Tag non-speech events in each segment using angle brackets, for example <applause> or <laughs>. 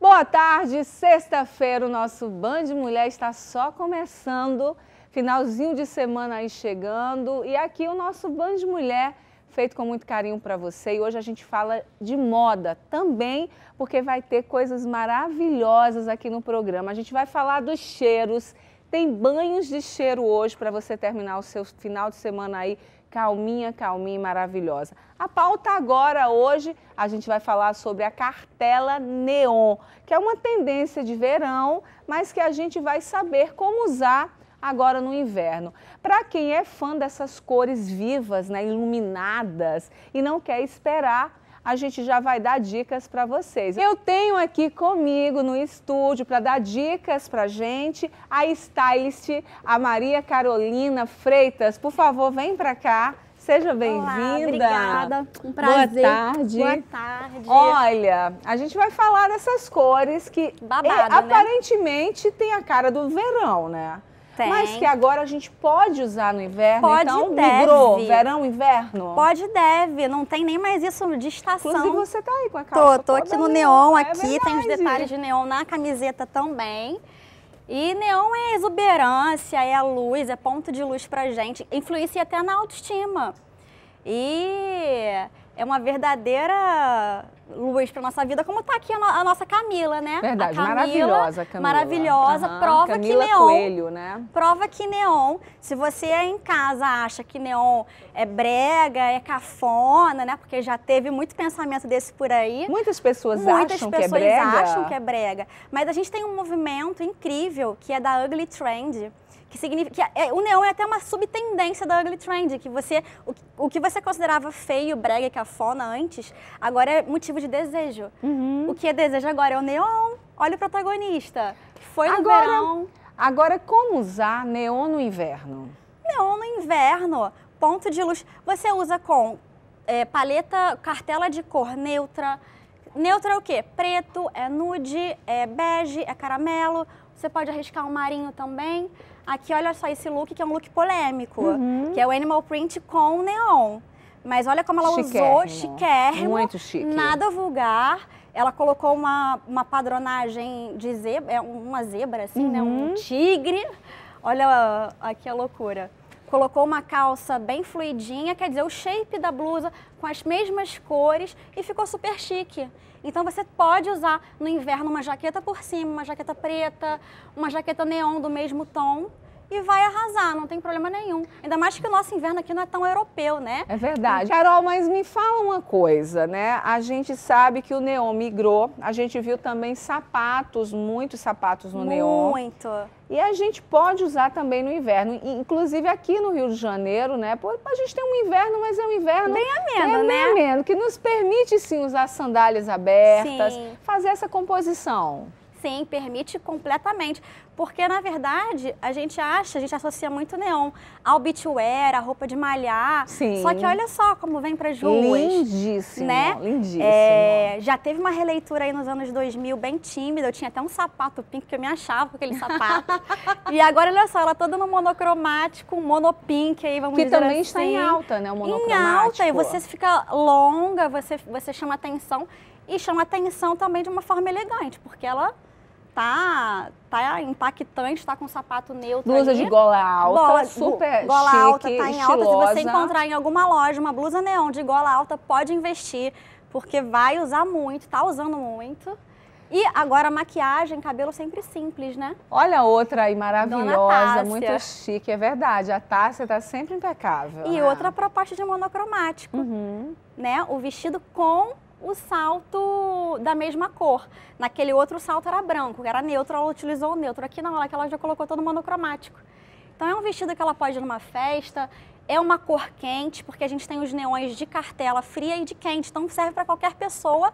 Boa tarde, sexta-feira, o nosso Band Mulher está só começando, finalzinho de semana aí chegando, e aqui o nosso Band Mulher feito com muito carinho para você. E hoje a gente fala de moda também, porque vai ter coisas maravilhosas aqui no programa. A gente vai falar dos cheiros. Tem banhos de cheiro hoje para você terminar o seu final de semana aí calminha, calminha e maravilhosa. A pauta agora hoje, a gente vai falar sobre a cartela neon, que é uma tendência de verão, mas que a gente vai saber como usar agora no inverno. Para quem é fã dessas cores vivas, né, iluminadas e não quer esperar, a gente já vai dar dicas para vocês. Eu tenho aqui comigo no estúdio para dar dicas para gente a stylist, a Maria Carolina Freitas. Por favor, vem para cá. Seja bem-vinda. Obrigada, um prazer. Boa tarde. Boa tarde. Olha, a gente vai falar dessas cores que Babado, é, né? aparentemente né? tem a cara do verão, né? Tem. Mas que agora a gente pode usar no inverno, pode, então deve. migrou, verão, inverno? Pode, deve, não tem nem mais isso de estação. Inclusive você tá aí com a calça. Tô, tô aqui no neon, é aqui, tem os detalhes de neon na camiseta também. E neon é exuberância, é a luz, é ponto de luz pra gente, influencia até na autoestima. E é uma verdadeira luz para nossa vida, como está aqui a, no a, nossa Camila, né? Verdade, Camila, maravilhosa Camila. Maravilhosa, uhum. prova Camila que neon. Coelho, né? Prova que neon. Se você é em casa acha que neon é brega, é cafona, né? Porque já teve muito pensamento desse por aí. Muitas pessoas Muitas acham pessoas que é brega. Muitas pessoas acham que é brega. Mas a gente tem um movimento incrível que é da Ugly Trend que significa que é, o neon é até uma subtendência da ugly trend, que você o, o que você considerava feio, brega e cafona antes, agora é motivo de desejo. Uhum. O que é desejo agora é o neon. Olha o protagonista. Foi no agora, verão. Agora como usar neon no inverno? Neon no inverno, ponto de luz. Você usa com é, paleta, cartela de cor neutra. Neutra é o quê? Preto, é nude, é bege, é caramelo. Você pode arriscar um marinho também. Aqui, olha só esse look que é um look polêmico, uhum. que é o animal print com neon. Mas olha como ela chiquérrimo. usou, chiquérrimo. Muito chique. Nada vulgar. Ela colocou uma, uma padronagem de zebra, é uma zebra assim, uhum. né? Um uhum. tigre. Olha aqui a loucura colocou uma calça bem fluidinha, quer dizer, o shape da blusa com as mesmas cores e ficou super chique. Então você pode usar no inverno uma jaqueta por cima, uma jaqueta preta, uma jaqueta neon do mesmo tom, e vai arrasar, não tem problema nenhum. Ainda mais que o nosso inverno aqui não é tão europeu, né? É verdade. Carol, mas me fala uma coisa, né? A gente sabe que o neon migrou, a gente viu também sapatos, muitos sapatos no Muito. neon. Muito. E a gente pode usar também no inverno, inclusive aqui no Rio de Janeiro, né? Pô, a gente tem um inverno, mas é um inverno bem ameno, é, né? Bem ameno, que nos permite sim usar sandálias abertas, sim. fazer essa composição sim, permite completamente. Porque, na verdade, a gente acha, a gente associa muito neon ao beachwear, a roupa de malhar. Sim. Só que olha só como vem para as ruas. Lindíssimo, né? lindíssimo. É, já teve uma releitura aí nos anos 2000 bem tímida. Eu tinha até um sapato pink que eu me achava com aquele sapato. <laughs> e agora, olha só, ela toda no monocromático, monopink aí, vamos que dizer assim. Que também está em assim. alta, né? O monocromático. Em alta, e você fica longa, você, você chama atenção e chama atenção também de uma forma elegante, porque ela tá, tá impactante, tá com sapato neutro. Blusa de gola alta, gola, super gola chique, alta, tá em estilosa. alta. Se você encontrar em alguma loja uma blusa neon de gola alta, pode investir, porque vai usar muito, tá usando muito. E agora maquiagem, cabelo sempre simples, né? Olha outra aí maravilhosa, muito chique, é verdade. A Tássia tá sempre impecável. E né? outra proposta de monocromático, uhum. né? O vestido com o salto da mesma cor. Naquele outro salto era branco, era neutro, ela utilizou o neutro. Aqui na hora que ela já colocou todo monocromático. Então é um vestido que ela pode ir numa festa, é uma cor quente, porque a gente tem os neões de cartela fria e de quente, então serve para qualquer pessoa,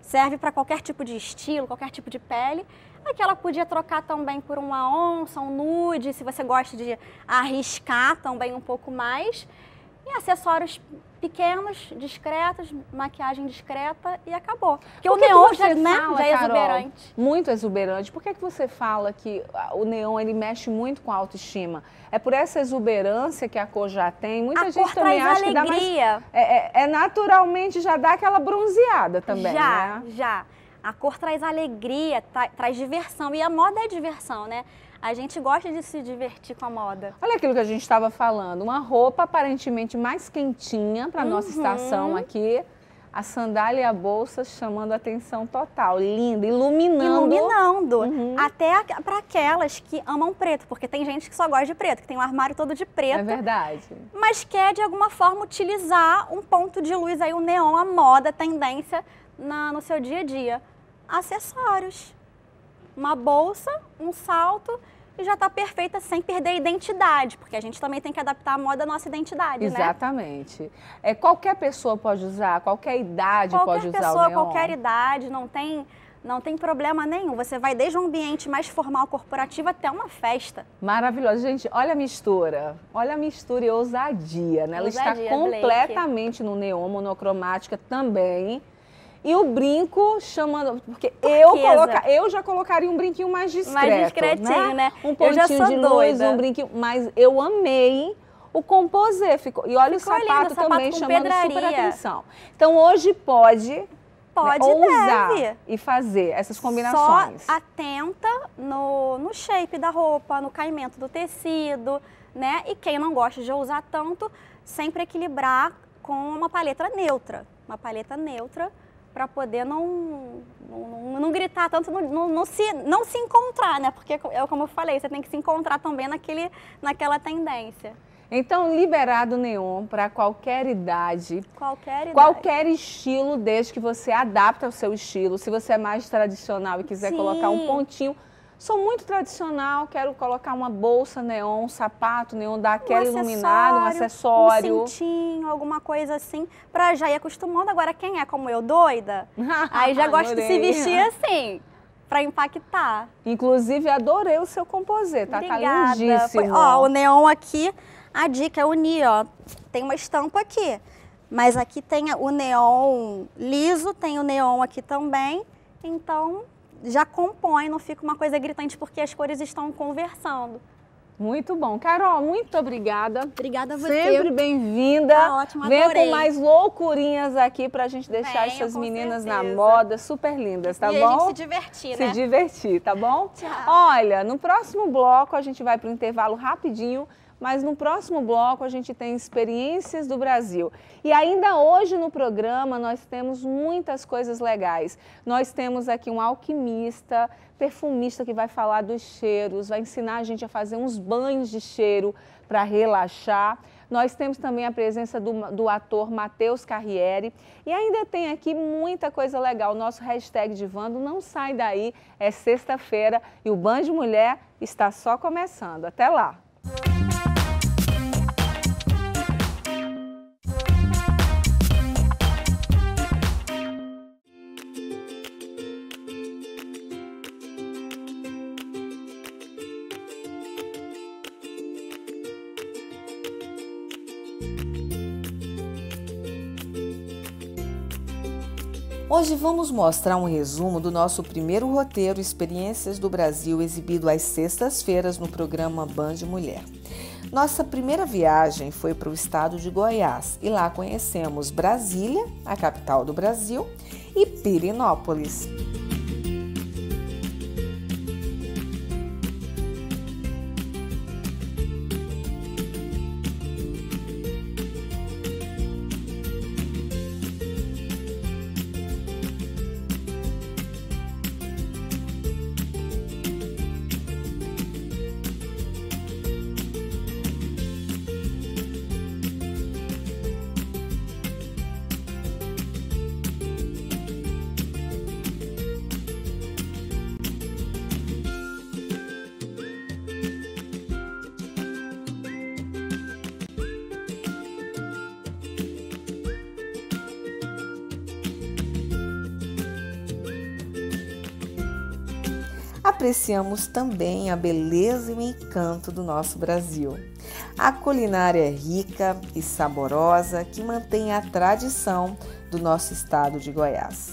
serve para qualquer tipo de estilo, qualquer tipo de pele. Aqui ela podia trocar também por uma onça, um nude, se você gosta de arriscar também um pouco mais e acessórios pequenos, discretos, maquiagem discreta e acabou. Porque Por que o neon já, né, já é Carol, exuberante. Muito exuberante. Por que, que você fala que o neon ele mexe muito com a autoestima? É por essa exuberância que a cor já tem? Muita a gente também acha alegria. que dá mais... É, é, é, naturalmente já dá aquela bronzeada também, já, né? Já, já. A cor traz alegria, tra traz diversão. E a moda é diversão, né? A gente gosta de se divertir com a moda. Olha aquilo que a gente estava falando, uma roupa aparentemente mais quentinha para uhum. nossa estação aqui. A sandália e a bolsa chamando a atenção total, linda, iluminando. Iluminando. Uhum. Até para aquelas que amam preto, porque tem gente que só gosta de preto, que tem um armário todo de preto. É verdade. Mas quer de alguma forma utilizar um ponto de luz aí, o neon, a moda, a tendência na, no seu dia a dia. Acessórios uma bolsa, um salto e já está perfeita sem perder a identidade, porque a gente também tem que adaptar a moda à nossa identidade, Exatamente. né? Exatamente. É, qualquer pessoa pode usar, qualquer idade qualquer pode usar pessoa, o neon. Qualquer idade, não tem, não tem problema nenhum. Você vai desde um ambiente mais formal, corporativo, até uma festa. Maravilhosa. Gente, olha a mistura. Olha a mistura e ousadia, né? Ela ousadia, está completamente Blake. no neon, monocromática também. E o brinco chamando. Porque eu, coloca, eu já colocaria um brinquinho mais discreto. Mais né? discretinho, né? né? Um pontinho de luz, um brinquinho. Mas eu amei o composê ficou. E olha ficou o sapato, lindo, sapato também chamando pedraria. super atenção. Então hoje pode. Pode né, e fazer essas combinações. Só atenta no, no shape da roupa, no caimento do tecido, né? E quem não gosta de usar tanto, sempre equilibrar com uma paleta neutra. Uma paleta neutra para poder não, não, não, gritar tanto, não, não, se, não se encontrar, né? Porque, eu, é como eu falei, você tem que se encontrar também naquele, naquela tendência. Então, liberado neon para qualquer idade. Qualquer idade. Qualquer estilo, desde que você adapte ao seu estilo. Se você é mais tradicional e quiser Sim. colocar um pontinho, Sou muito tradicional, quero colocar uma bolsa neon, um sapato neon, dar aquela um iluminada, um acessório. Um cintinho, alguma coisa assim, pra já ir acostumando. Agora, quem é como eu, doida, <laughs> aí já gosta de se vestir assim para impactar. Inclusive, adorei o seu composê, tá? tá Obrigada. Tá lindíssimo. Foi, ó, o neon aqui, a dica é unir, ó. Tem uma estampa aqui, mas aqui tem o neon liso, tem o neon aqui também. Então, já compõe, não fica uma coisa gritante, porque as cores estão conversando. Muito bom. Carol, muito obrigada. Obrigada a você. Sempre bem-vinda. Tá ótimo, adorei. Vem com mais loucurinhas aqui pra gente deixar essas meninas certeza. na moda, super lindas, tá e bom? E se divertir, né? Se divertir, tá bom? Tchau. Olha, no próximo bloco a gente vai pro intervalo rapidinho mas no próximo bloco a gente tem experiências do Brasil. E ainda hoje no programa nós temos muitas coisas legais. Nós temos aqui um alquimista, perfumista que vai falar dos cheiros, vai ensinar a gente a fazer uns banhos de cheiro para relaxar. Nós temos também a presença do, do ator Matheus Carriere. E ainda tem aqui muita coisa legal. Nosso hashtag de Vando não sai daí. É sexta-feira e o Banho de Mulher está só começando. Até lá! Hoje vamos mostrar um resumo do nosso primeiro roteiro Experiências do Brasil, exibido às sextas-feiras no programa Band Mulher. Nossa primeira viagem foi para o estado de Goiás e lá conhecemos Brasília, a capital do Brasil, e Pirinópolis. apreciamos também a beleza e o encanto do nosso Brasil. A culinária é rica e saborosa que mantém a tradição do nosso estado de Goiás.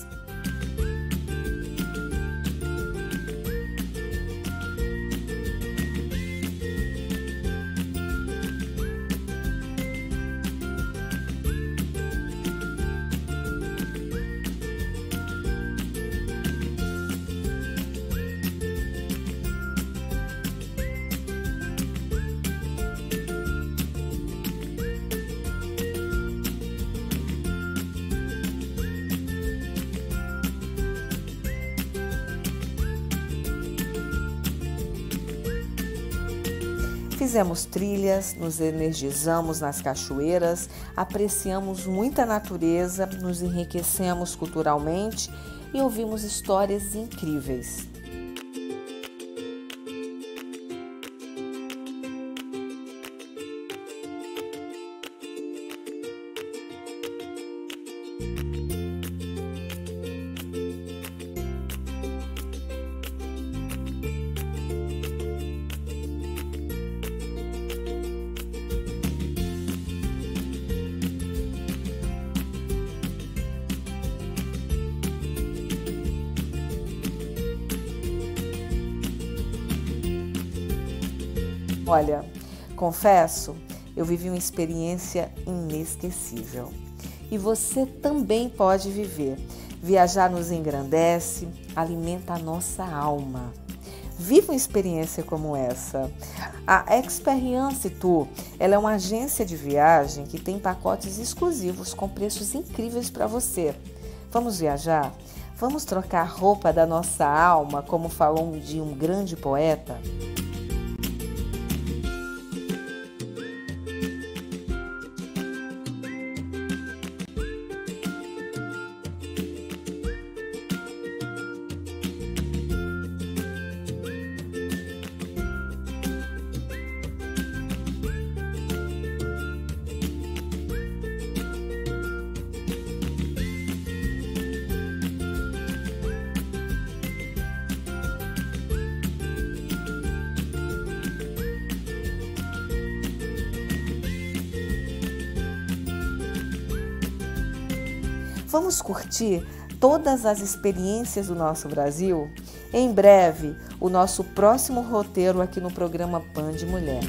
Fazemos trilhas, nos energizamos nas cachoeiras, apreciamos muita natureza, nos enriquecemos culturalmente e ouvimos histórias incríveis. Olha, confesso, eu vivi uma experiência inesquecível. E você também pode viver. Viajar nos engrandece, alimenta a nossa alma. Viva uma experiência como essa. A Experience Tour ela é uma agência de viagem que tem pacotes exclusivos com preços incríveis para você. Vamos viajar? Vamos trocar roupa da nossa alma, como falou um dia um grande poeta? discutir todas as experiências do nosso Brasil? Em breve, o nosso próximo roteiro aqui no programa Pan de Mulher.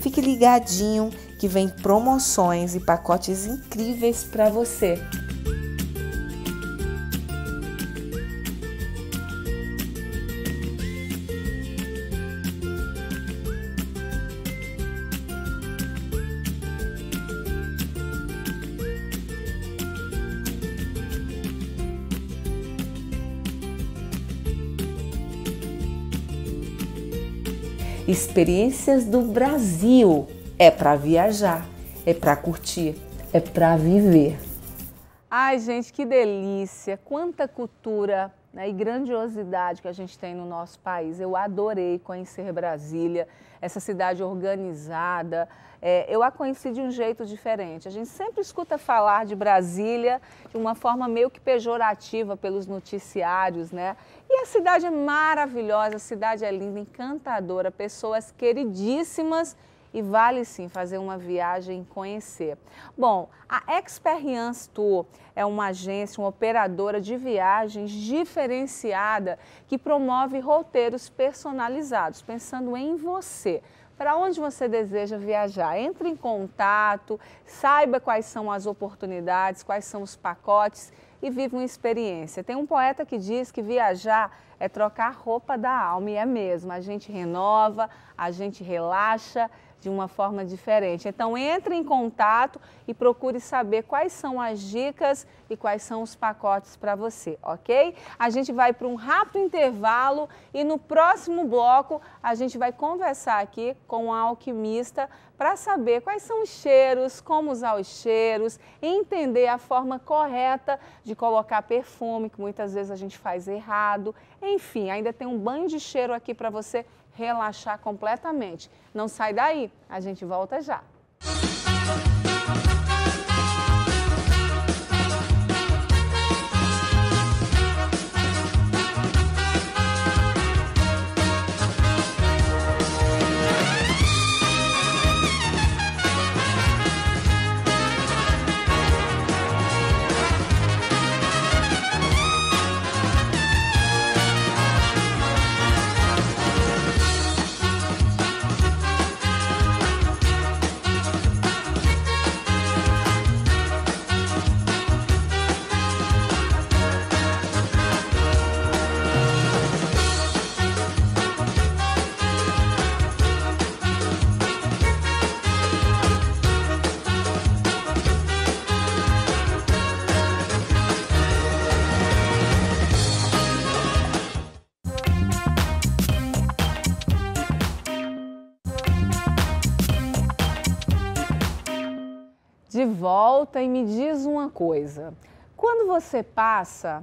Fique ligadinho que vem promoções e pacotes incríveis para você. Experiências do Brasil. É para viajar, é para curtir, é para viver. Ai, gente, que delícia! Quanta cultura né, e grandiosidade que a gente tem no nosso país. Eu adorei conhecer Brasília, essa cidade organizada. É, eu a conheci de um jeito diferente. A gente sempre escuta falar de Brasília de uma forma meio que pejorativa pelos noticiários, né? E a cidade é maravilhosa, a cidade é linda, encantadora, pessoas queridíssimas e vale sim fazer uma viagem e conhecer. Bom, a Experience Tour é uma agência, uma operadora de viagens diferenciada que promove roteiros personalizados, pensando em você para onde você deseja viajar. Entre em contato, saiba quais são as oportunidades, quais são os pacotes e viva uma experiência. Tem um poeta que diz que viajar é trocar a roupa da alma, e é mesmo. A gente renova, a gente relaxa de uma forma diferente. Então, entre em contato e procure saber quais são as dicas e quais são os pacotes para você, ok? A gente vai para um rápido intervalo e no próximo bloco a gente vai conversar aqui com a alquimista para saber quais são os cheiros, como usar os cheiros, entender a forma correta de colocar perfume, que muitas vezes a gente faz errado. Enfim, ainda tem um banho de cheiro aqui para você relaxar completamente. Não sai daí, a gente volta já. de volta e me diz uma coisa. Quando você passa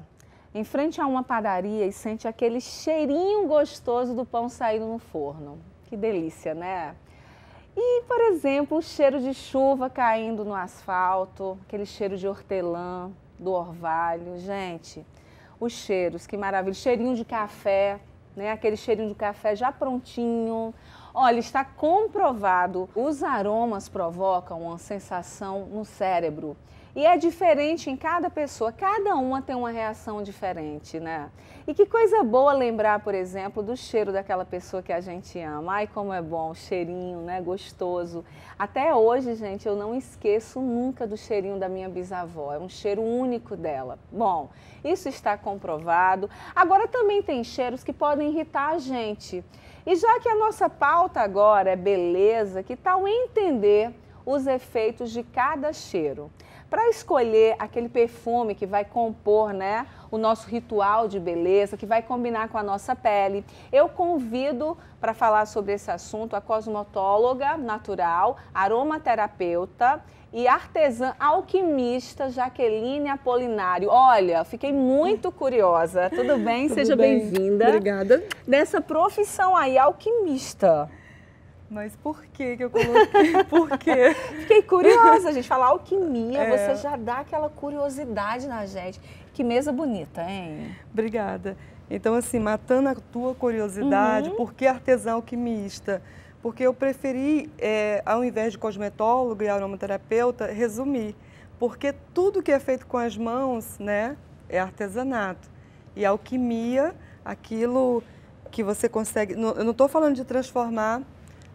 em frente a uma padaria e sente aquele cheirinho gostoso do pão saído no forno, que delícia, né? E, por exemplo, o cheiro de chuva caindo no asfalto, aquele cheiro de hortelã, do orvalho, gente, os cheiros, que maravilha, cheirinho de café, né? Aquele cheirinho de café já prontinho, Olha, está comprovado, os aromas provocam uma sensação no cérebro. E é diferente em cada pessoa, cada uma tem uma reação diferente, né? E que coisa boa lembrar, por exemplo, do cheiro daquela pessoa que a gente ama. Ai, como é bom, cheirinho, né? Gostoso. Até hoje, gente, eu não esqueço nunca do cheirinho da minha bisavó. É um cheiro único dela. Bom, isso está comprovado. Agora também tem cheiros que podem irritar a gente. E já que a nossa pauta agora é beleza, que tal entender os efeitos de cada cheiro? Para escolher aquele perfume que vai compor, né, o nosso ritual de beleza, que vai combinar com a nossa pele, eu convido para falar sobre esse assunto a cosmotóloga natural, aromaterapeuta e artesã alquimista Jaqueline Apolinário. Olha, fiquei muito curiosa. Tudo bem? Tudo Seja bem-vinda. Bem Obrigada. Nessa profissão aí, alquimista. Mas por que que eu coloquei? <laughs> Por quê? Fiquei curiosa, gente. Falar alquimia, é... você já dá aquela curiosidade na gente. Que mesa bonita, hein? Obrigada. Então, assim, matando a tua curiosidade, uhum. por que artesã alquimista? porque eu preferi, é, ao invés de cosmetólogo e aromaterapeuta, resumir. Porque tudo que é feito com as mãos né, é artesanato. E alquimia, aquilo que você consegue. eu não estou falando de transformar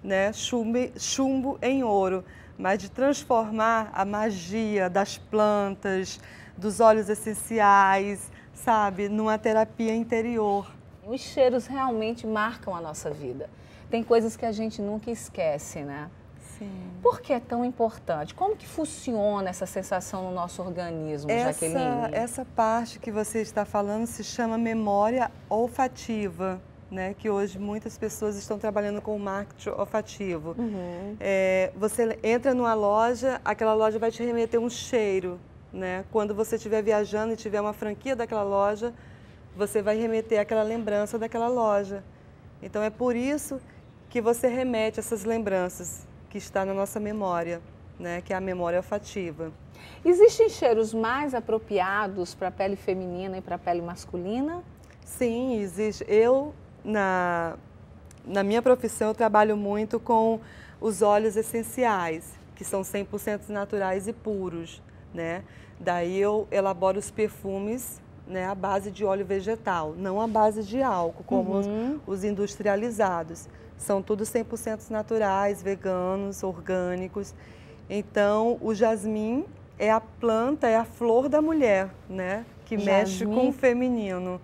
né, chumbo, chumbo em ouro, mas de transformar a magia das plantas, dos óleos essenciais, sabe, numa terapia interior. Os cheiros realmente marcam a nossa vida tem coisas que a gente nunca esquece, né? Sim. Por que é tão importante? Como que funciona essa sensação no nosso organismo, essa, Jaqueline? Essa parte que você está falando se chama memória olfativa. Né, que hoje muitas pessoas estão trabalhando com o marketing olfativo. Uhum. É, você entra numa loja, aquela loja vai te remeter um cheiro. Né? Quando você estiver viajando e tiver uma franquia daquela loja, você vai remeter aquela lembrança daquela loja. Então é por isso que você remete essas lembranças que está na nossa memória, né, que é a memória olfativa. Existem cheiros mais apropriados para a pele feminina e para a pele masculina? Sim, existe. Eu, na, na minha profissão, eu trabalho muito com os óleos essenciais, que são 100% naturais e puros, né? Daí eu elaboro os perfumes né, a base de óleo vegetal, não a base de álcool, como uhum. os, os, industrializados. São tudo 100% naturais, veganos, orgânicos. Então, o jasmim é a planta, é a flor da mulher, né? Que jasmim. mexe com o feminino.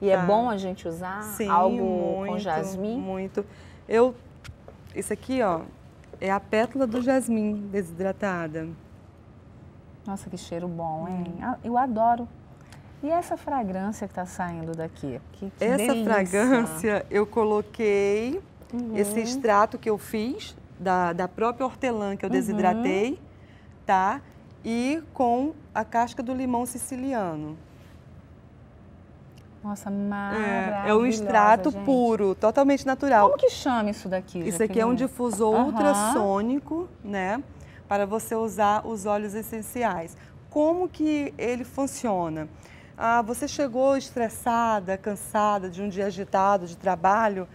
E tá? é ah, bom a gente usar Sim, algo muito, com jasmim? muito. Eu, isso aqui, ó, é a pétala do jasmim desidratada. Nossa, que cheiro bom, hein? Hum. Ah, eu adoro. E essa fragrância que está saindo daqui? Que, essa delícia. fragrância eu coloquei uhum. esse extrato que eu fiz da, da própria hortelã que eu uhum. desidratei, uhum. tá? E com a casca do limão siciliano. Nossa, maravilhoso. É, é um extrato gente. puro, totalmente natural. Como que chama isso daqui? Isso aqui é um difusor uhum. ultrassônico, né? Para você usar os óleos essenciais. Como que ele funciona? Ah, você chegou estressada, cansada de um dia agitado de trabalho,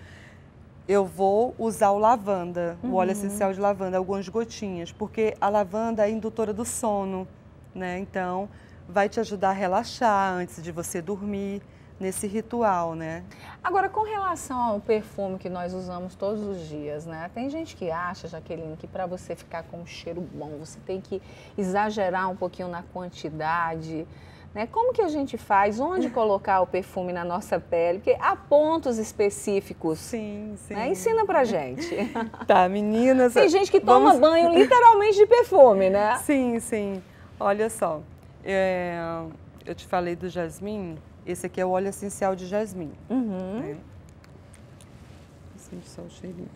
eu vou usar o lavanda, uhum. o óleo uhum. essencial de lavanda, algumas gotinhas, porque a lavanda é indutora do sono, né? Então, vai te ajudar a relaxar antes de você dormir nesse ritual, né? Agora, com relação ao perfume que nós usamos todos os dias, né? Tem gente que acha, Jaqueline, que para você ficar com um cheiro bom, você tem que exagerar um pouquinho na quantidade. Né? Como que a gente faz? Onde <laughs> colocar o perfume na nossa pele? Porque há pontos específicos. Sim, sim. Né? Ensina pra gente. <laughs> tá, meninas. Tem gente que toma vamos... banho literalmente de perfume, né? <laughs> Sim, sim. Olha só. É, eu te falei do jasmim. Esse aqui é o óleo essencial de jasmim. Uhum. Né? Sente só o cheirinho.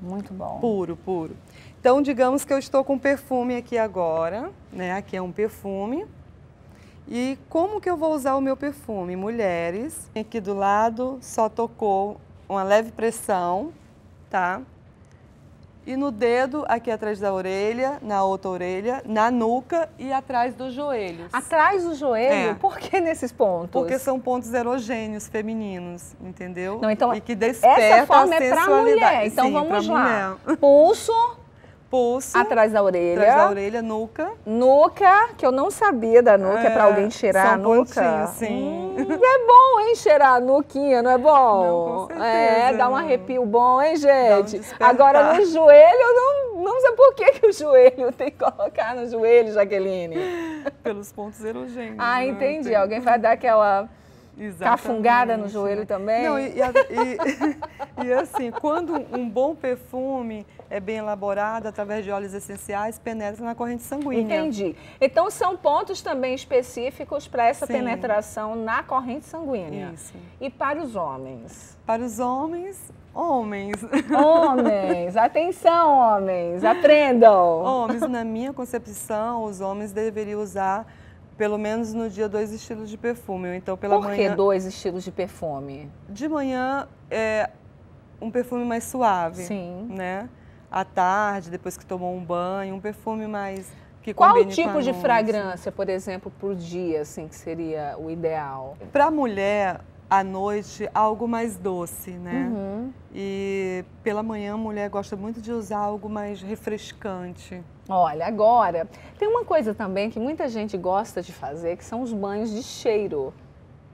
Muito bom. Puro, puro. Então, digamos que eu estou com perfume aqui agora, né? Aqui é um perfume. E como que eu vou usar o meu perfume? Mulheres, aqui do lado só tocou uma leve pressão, tá? E no dedo, aqui atrás da orelha, na outra orelha, na nuca e atrás dos joelhos. Atrás do joelho? É. Por que nesses pontos? Porque são pontos erogêneos femininos, entendeu? Não, então, e que desperta essa forma a sensualidade. é pra mulher. Então Sim, vamos lá. Mulher. <laughs> Pulso, pulso. Atrás da orelha. Atrás da orelha, nuca. Nuca, que eu não sabia da nuca, é, é pra alguém cheirar a nuca. sim. Hum, é bom, hein, cheirar a nuquinha, não é bom? Não, com é, certeza, é, dá um arrepio bom, hein, gente? Um Agora, no joelho, eu não, não sei por que, que o joelho tem que colocar no joelho, Jaqueline. Pelos pontos erogênicos. Ah, né? entendi. Né? Alguém vai dar aquela Exatamente. Cafungada no joelho também. Não, e, e, e, <laughs> e, assim, quando um bom perfume é bem elaborado através de óleos essenciais, penetra na corrente sanguínea. Entendi. Então são pontos também específicos para essa Sim. penetração na corrente sanguínea. Isso. E para os homens? Para os homens, Homens. Homens, <laughs> atenção, homens, aprendam. Homens, na minha concepção, os homens deveriam usar pelo menos no dia, dois estilos de perfume. Então, pela Por manhã... Por que dois estilos de perfume? De manhã, é um perfume mais suave. Sim. Né? À tarde, depois que tomou um banho, um perfume mais... Que Qual tipo de fragrância, por exemplo, por dia, assim, que seria o ideal? Para mulher, à noite algo mais doce, né? Uhum. E pela manhã a mulher gosta muito de usar algo mais refrescante. Olha, agora, tem uma coisa também que muita gente gosta de fazer, que são os banhos de cheiro.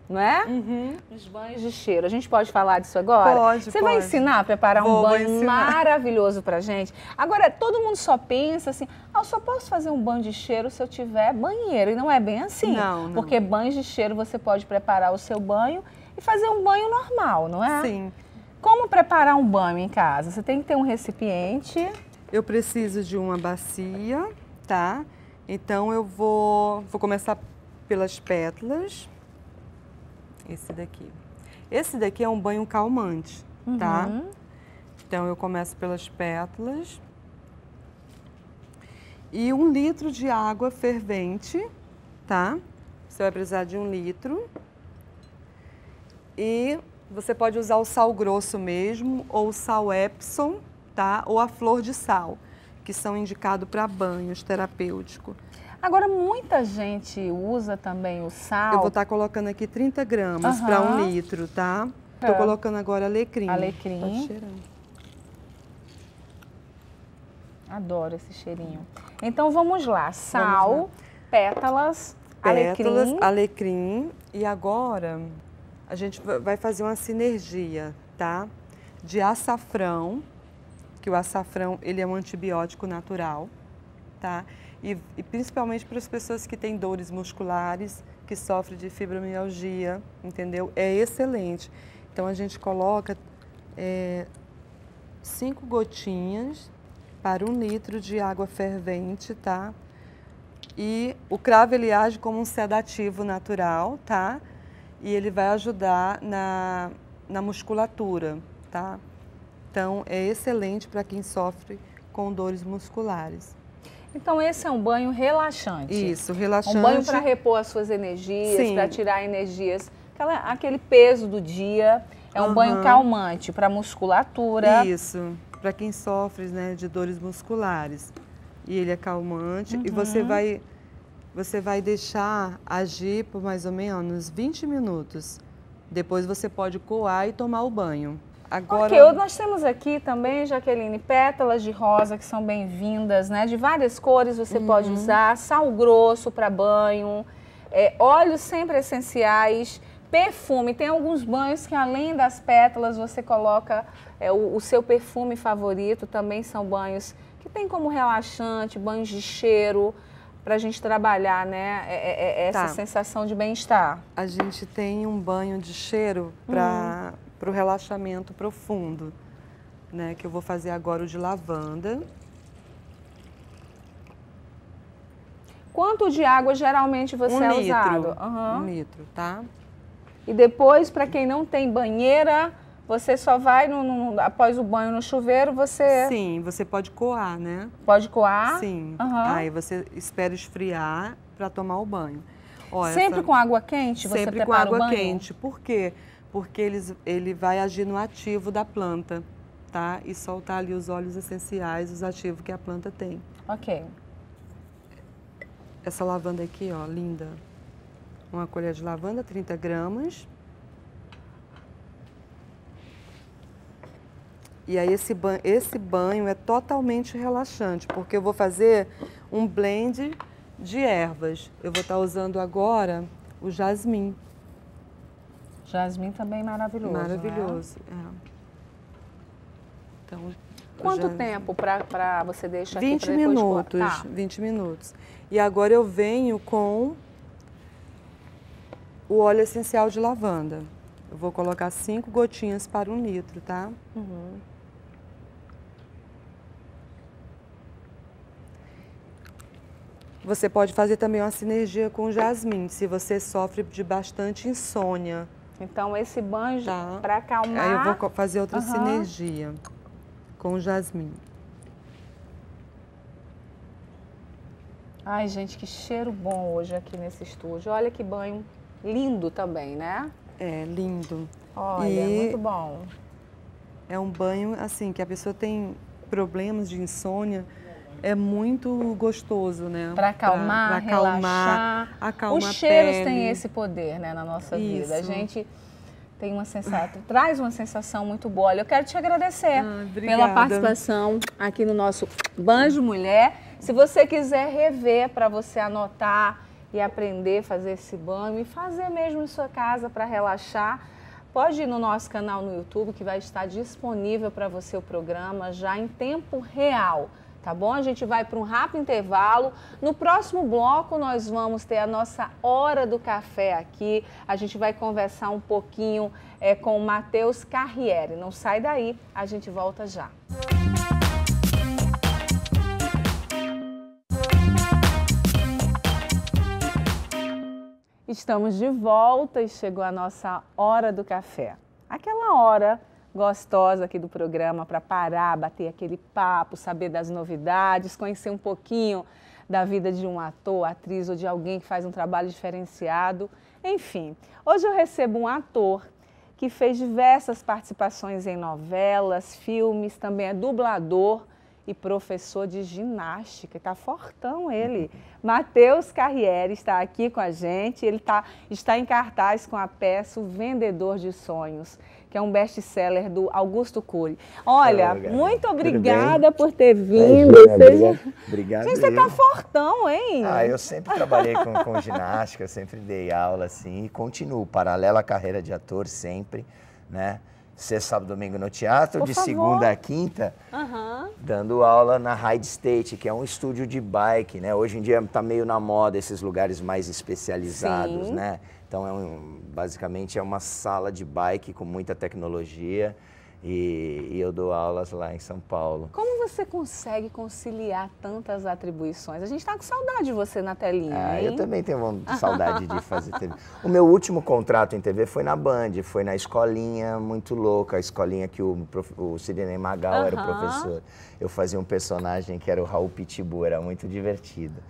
Não é? Uhum. Os banhos de cheiro. A gente pode falar disso agora? Pode, Você pode. vai ensinar a preparar Vou, um banho maravilhoso pra gente? Agora, todo mundo só pensa assim, ah, eu só posso fazer um banho de cheiro se eu tiver banheiro. E não é bem assim. Não, não. Porque banhos de cheiro você pode preparar o seu banho e fazer um banho normal, não é? Sim. Como preparar um banho em casa? Você tem que ter um recipiente. Eu preciso de uma bacia, tá? Então eu vou, vou começar pelas pétalas. Esse daqui. Esse daqui é um banho calmante, tá? uhum. tá? Então eu começo pelas pétalas. E um litro de água fervente, tá? Você vai precisar de um litro. E você pode usar o sal grosso mesmo, ou o sal Epson, tá? Ou a flor de sal, que são indicados para banhos terapêuticos. Agora, muita gente usa também o sal. Eu vou estar tá colocando aqui 30 gramas uhum. para um litro, tá? Estou é. colocando agora alecrim. Alecrim. Pode Adoro esse cheirinho. Então, vamos lá. Sal, vamos lá. pétalas, pétalas, alecrim. alecrim. E agora, a gente vai fazer uma sinergia, tá? De açafrão, que o açafrão ele é um antibiótico natural, tá? E, e principalmente para as pessoas que têm dores musculares, que sofrem de fibromialgia, entendeu? É excelente. Então a gente coloca é, cinco gotinhas para um litro de água fervente, tá? E o cravo ele age como um sedativo natural, tá? e ele vai ajudar na, na musculatura, tá? Então, é excelente para quem sofre com dores musculares. Então, esse é um banho relaxante. Isso, relaxante. Um banho para repor as suas energias, para tirar energias, aquela, aquele peso do dia. É um uhum. banho calmante para musculatura. Isso, para quem sofre né, de dores musculares. E ele é calmante uhum. e você uhum. vai você vai deixar agir por mais ou menos 20 minutos. Depois você pode coar e tomar o banho. Agora... Ok, nós temos aqui também, Jaqueline, pétalas de rosa que são bem-vindas, né? De várias cores você uhum. pode usar, sal grosso para banho, é, óleos sempre essenciais, perfume. Tem alguns banhos que além das pétalas você coloca é, o, o seu perfume favorito, também são banhos que tem como relaxante, banhos de cheiro, para a gente trabalhar né, é, é, é, essa tá. sensação de bem-estar? A gente tem um banho de cheiro para uhum. o relaxamento profundo, né, que eu vou fazer agora o de lavanda. Quanto de água geralmente você um é litro, usado? Uhum. Um litro, tá? E depois, para quem não tem banheira, você só vai no, no, após o banho no chuveiro, você. Sim, você pode coar, né? Pode coar? Sim. Uhum. Aí você espera esfriar para tomar o banho. sempre essa... com água quente você Sempre com água quente. Por quê? Porque eles, ele vai agir no ativo da planta, tá? E soltar ali os óleos essenciais, os ativos que a planta tem. Ok. Essa lavanda aqui, ó, linda. Uma colher de lavanda, 30 gramas. E aí esse banho, esse banho é totalmente relaxante, porque eu vou fazer um blend de ervas. Eu vou estar tá usando agora o jasmim. Jasmim também maravilhoso. É maravilhoso. Né? É. Então, Quanto tempo para você deixar 20 aqui minutos, cortar? 20 minutos. E agora eu venho com o óleo essencial de lavanda. Eu vou colocar 5 gotinhas para um litro, tá? Uhum. Você pode fazer também uma sinergia com o jasmim, se você sofre de bastante insônia. Então, esse banho tá. para acalmar... Aí eu vou fazer outra uhum. sinergia com o jasmim. Ai, gente, que cheiro bom hoje aqui nesse estúdio. Olha que banho lindo também, né? É, lindo. Olha, e muito bom. É um banho, assim, que a pessoa tem problemas de insônia, é muito gostoso, né? Para acalmar, pra, pra acalmar, relaxar. Acalma Os cheiros têm esse poder, né, na nossa Isso. vida. A gente tem uma sensação, traz uma sensação muito boa. Olha, eu quero te agradecer ah, pela participação aqui no nosso Banjo Mulher. Se você quiser rever para você anotar e aprender a fazer esse banho e fazer mesmo em sua casa para relaxar, Pode ir no nosso canal no YouTube que vai estar disponível para você o programa já em tempo real tá bom? A gente vai para um rápido intervalo. No próximo bloco, nós vamos ter a nossa hora do café aqui. A gente vai conversar um pouquinho é, com o Matheus Carriere. Não sai daí, a gente volta já. Estamos de volta e chegou a nossa hora do café. Aquela hora gostosa aqui do programa para parar, bater aquele papo, saber das novidades, conhecer um pouquinho da vida de um ator, atriz ou de alguém que faz um trabalho diferenciado. Enfim, hoje eu recebo um ator que fez diversas participações em novelas, filmes, também é dublador e professor de ginástica. Está fortão ele. Matheus Carriere está aqui com a gente. Ele tá, está em cartaz com a peça O Vendedor de Sonhos que é um best-seller do Augusto Cury. Olha, Olá, muito obrigada por ter tá vindo. Imagina, Obrigado. Gente, você está fortão, hein? Ah, eu sempre trabalhei com, com ginástica, sempre dei aula, assim, e continuo. Paralela à carreira de ator, sempre, né? sexta, sábado, domingo no teatro, Por de favor. segunda a quinta, uhum. dando aula na Hyde State, que é um estúdio de bike, né? Hoje em dia está meio na moda esses lugares mais especializados, Sim. né? Então é um basicamente é uma sala de bike com muita tecnologia e, e, eu dou aulas lá em São Paulo. Como você consegue conciliar tantas atribuições? A gente está com saudade de você na telinha. Ah, hein? Eu também tenho <laughs> saudade de fazer TV. O meu último contrato em TV foi na Band, foi na escolinha muito louca, a escolinha que o, o Sidney Magal uhum. era o professor. Eu fazia um personagem que era o Raul Pitbull, era muito divertido.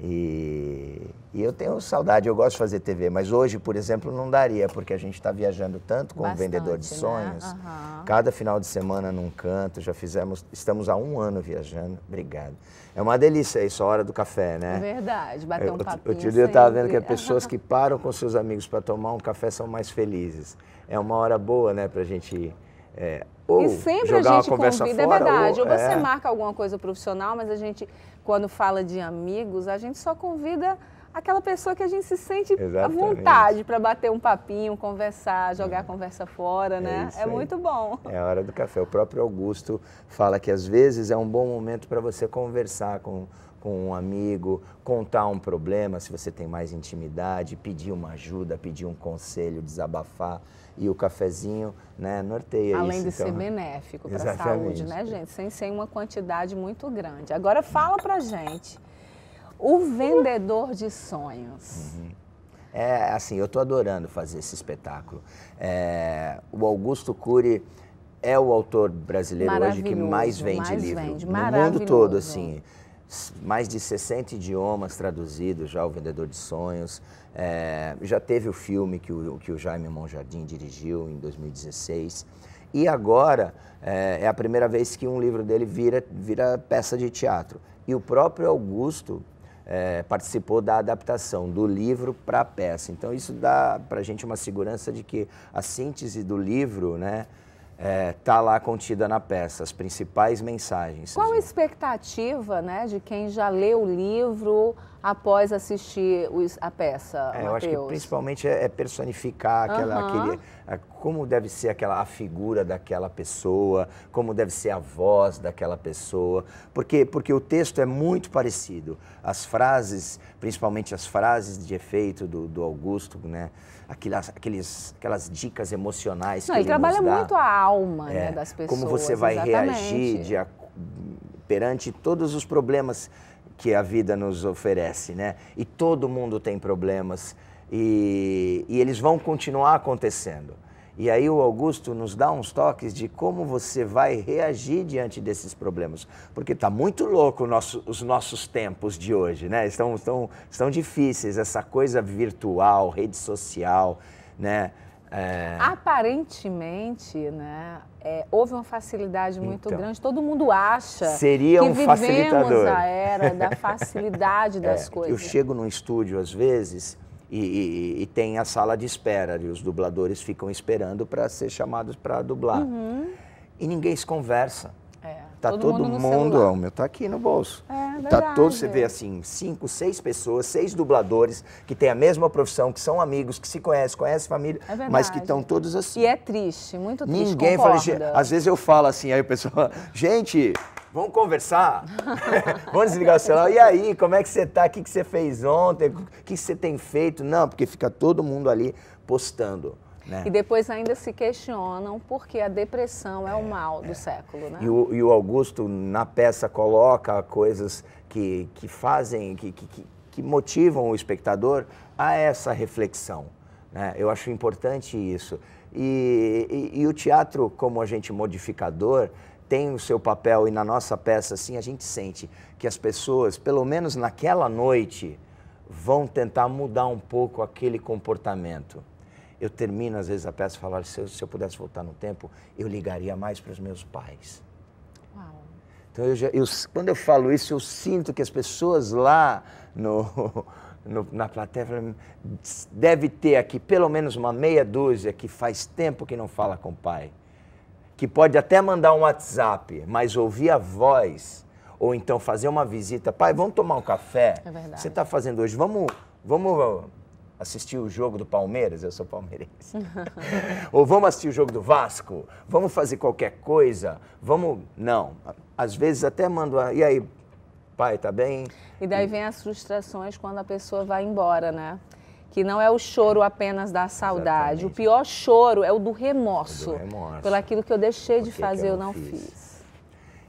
E, e, eu tenho saudade, eu gosto de fazer TV, mas hoje, por exemplo, não daria, porque a gente está viajando tanto com o vendedor de né? sonhos. Né? Uhum. Cada final de semana num canto, já fizemos, estamos há um ano viajando. Obrigado. É uma delícia isso, a hora do café, né? Verdade, bater um papinho. Outro dia eu estava vendo que as é pessoas que <laughs> param com seus amigos para tomar um café são mais felizes. É uma hora boa, né, para a gente é, ou e sempre a gente convida, é fora, é verdade. Ou, ou você é... marca alguma coisa profissional, mas a gente, quando fala de amigos, a gente só convida aquela pessoa que a gente se sente Exatamente. à vontade para bater um papinho, conversar, jogar é. Hum. a conversa fora, né? É, é muito bom. É a hora do café. O próprio Augusto fala que às vezes é um bom momento para você conversar com com um amigo, contar um problema, se você tem mais intimidade, pedir uma ajuda, pedir um conselho, desabafar. E o cafezinho, né, norteia Além isso. Além de então... ser benéfico para a saúde, né, gente? Sem ser uma quantidade muito grande. Agora fala pra gente, o vendedor de sonhos. Uhum. É, assim, eu estou adorando fazer esse espetáculo. É, o Augusto Cury é o autor brasileiro hoje que mais vende mais livro. Vende. No mundo todo, assim mais de 60 idiomas traduzidos já, O Vendedor de Sonhos. É, já teve o filme que o, que o Jaime Monjardim dirigiu em 2016. E agora é, é, a primeira vez que um livro dele vira, vira peça de teatro. E o próprio Augusto é, participou da adaptação do livro para a peça. Então isso dá para a gente uma segurança de que a síntese do livro, né? está é, lá contida na peça, as principais mensagens. Qual a expectativa né, de quem já leu o livro, após assistir os, a peça? É, eu acho que principalmente é, é, personificar aquela, uhum. aquele, como deve ser aquela, a figura daquela pessoa, como deve ser a voz daquela pessoa, porque, porque o texto é muito parecido. As frases, principalmente as frases de efeito do, do Augusto, né? Aquelas, aqueles, aquelas dicas emocionais Não, que ele, ele trabalha muito a alma né, é, né, das pessoas. Como você vai exatamente. reagir de, perante todos os problemas que a vida nos oferece, né? E todo mundo tem problemas e, e eles vão continuar acontecendo. E aí o Augusto nos dá uns toques de como você vai reagir diante desses problemas. Porque está muito louco nosso, os nossos tempos de hoje, né? Estão, estão, estão difíceis, essa coisa virtual, rede social, né? É... Aparentemente, né, é, houve uma facilidade muito então, grande. Todo mundo acha seria que um vivemos facilitador. a era da facilidade <laughs> das é, coisas. Eu chego num estúdio às vezes e, e, e, tem a sala de espera e os dubladores ficam esperando para ser chamados para dublar. Uhum. E ninguém se conversa. Tá todo, todo mundo, mundo ó, o meu tá aqui no bolso. É, tá verdade. tá todo, você vê assim, cinco, seis pessoas, seis dubladores que têm a mesma profissão, que são amigos, que se conhecem, conhecem família, é mas que estão todos assim. E é triste, muito triste. Ninguém concorda. fala, às vezes eu falo assim, aí o pessoal, gente, vamos conversar? <laughs> vamos desligar o celular. E aí, como é que você tá? O que, que você fez ontem? O que, que você tem feito? Não, porque fica todo mundo ali postando. Né? E depois ainda se questionam porque a depressão é, é o mal do é. século. Né? E, o, e o Augusto, na peça, coloca coisas que, que fazem, que, que, que motivam o espectador a essa reflexão. Né? Eu acho importante isso. E, e, e o teatro, como agente modificador, tem o seu papel e na nossa peça, assim, a gente sente que as pessoas, pelo menos naquela noite, vão tentar mudar um pouco aquele comportamento. Eu termino, às vezes, a peça e falar, se eu, se eu pudesse voltar no tempo, eu ligaria mais para os meus pais. Uau. Então, eu, já, eu quando eu falo isso, eu sinto que as pessoas lá no, <laughs> no, na plateia deve ter aqui pelo menos uma meia dúzia que faz tempo que não fala com o pai. Que pode até mandar um WhatsApp, mas ouvir a voz, ou então fazer uma visita. Pai, vamos tomar um café? É verdade. Você está fazendo hoje? Vamos, vamos assistir o jogo do Palmeiras, eu sou palmeirense. <laughs> Ou vamos assistir o jogo do Vasco, vamos fazer qualquer coisa, vamos. Não. Às vezes até mando. Ah, e aí, pai, tá bem? E daí vem as frustrações quando a pessoa vai embora, né? Que não é o choro apenas da saudade. Exatamente. O pior choro é o do remorso. do remorso. Pelo aquilo que eu deixei Por de fazer, eu, eu não fiz? fiz.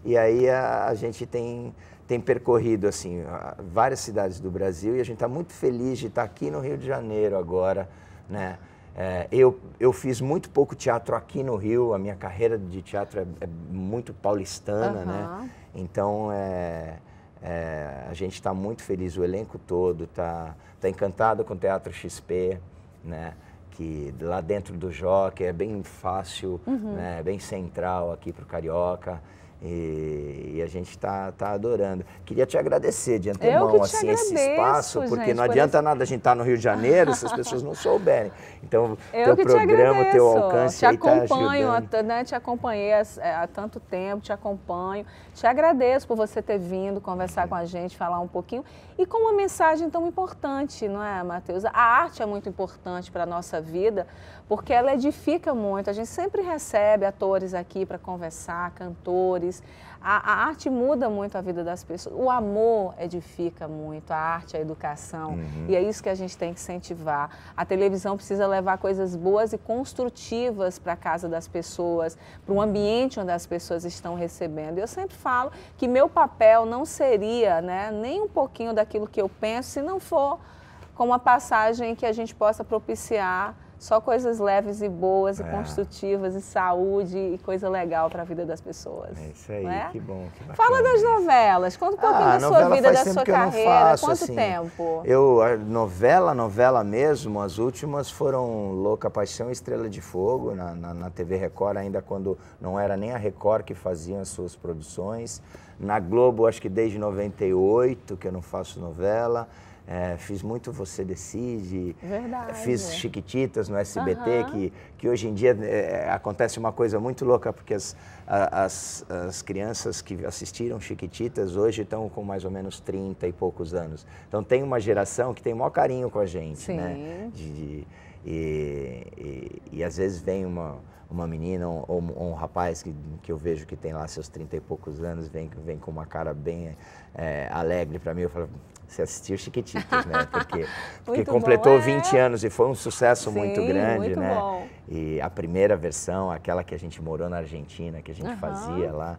E aí a, a gente tem tem percorrido assim várias cidades do Brasil e a gente está muito feliz de estar tá aqui no Rio de Janeiro agora, né? É, eu, eu fiz muito pouco teatro aqui no Rio, a minha carreira de teatro é, é muito paulistana, uhum. né? Então, é, é a gente está muito feliz, o elenco todo está tá encantado com o Teatro XP, né? Que lá dentro do Jockey é bem fácil, uhum. né? É bem central aqui para o Carioca. E, e a gente está tá adorando. Queria te agradecer de antemão assim, agradeço, esse espaço, porque gente, não adianta por... nada a gente estar tá no Rio de Janeiro se as <laughs> pessoas não souberem. Então, eu teu programa, te teu alcance te aí tá acompanho, tá ajudando. Né, te acompanhei há, é, há, tanto tempo, te acompanho. Te agradeço por você ter vindo conversar com a gente, falar um pouquinho. E com uma mensagem tão importante, não é, Matheus? A arte é muito importante para a nossa vida, porque ela edifica muito. A gente sempre recebe atores aqui para conversar, cantores a, a, arte muda muito a vida das pessoas. O amor edifica muito, a arte, a educação. Uhum. E é isso que a gente tem que incentivar. A televisão precisa levar coisas boas e construtivas para a casa das pessoas, para o ambiente onde as pessoas estão recebendo. Eu sempre falo que meu papel não seria né, nem um pouquinho daquilo que eu penso se não for com uma passagem que a gente possa propiciar só coisas leves e boas e é. construtivas e saúde e coisa legal para a vida das pessoas. É isso aí, é? que bom. Que Fala das novelas, conta um pouquinho ah, da sua vida, da sua carreira, faço, quanto assim, tempo? Eu, novela, novela mesmo, as últimas foram Louca Paixão e Estrela de Fogo, na, na, na TV Record, ainda quando não era nem a Record que fazia as suas produções. Na Globo, acho que desde 98 que eu não faço novela. É, fiz muito Você Decide. Verdade. Fiz Chiquititas no SBT, uhum. que, que hoje em dia é, é, acontece uma coisa muito louca, porque as, as, as crianças que assistiram Chiquititas hoje estão com mais ou menos 30 e poucos anos. Então tem uma geração que tem o maior carinho com a gente, Sim. né? De, de, e, e, e às vezes vem uma, uma menina ou, ou, um rapaz que, que eu vejo que tem lá seus 30 e poucos anos, vem, vem com uma cara bem é, alegre para mim, eu falo, você assistiu Chiquititas, né? <laughs> Porque, porque completou bom, é. 20 anos e foi um sucesso Sim, muito grande, muito né? Bom. E a primeira versão, aquela que a gente morou na Argentina, que a gente uhum. fazia lá.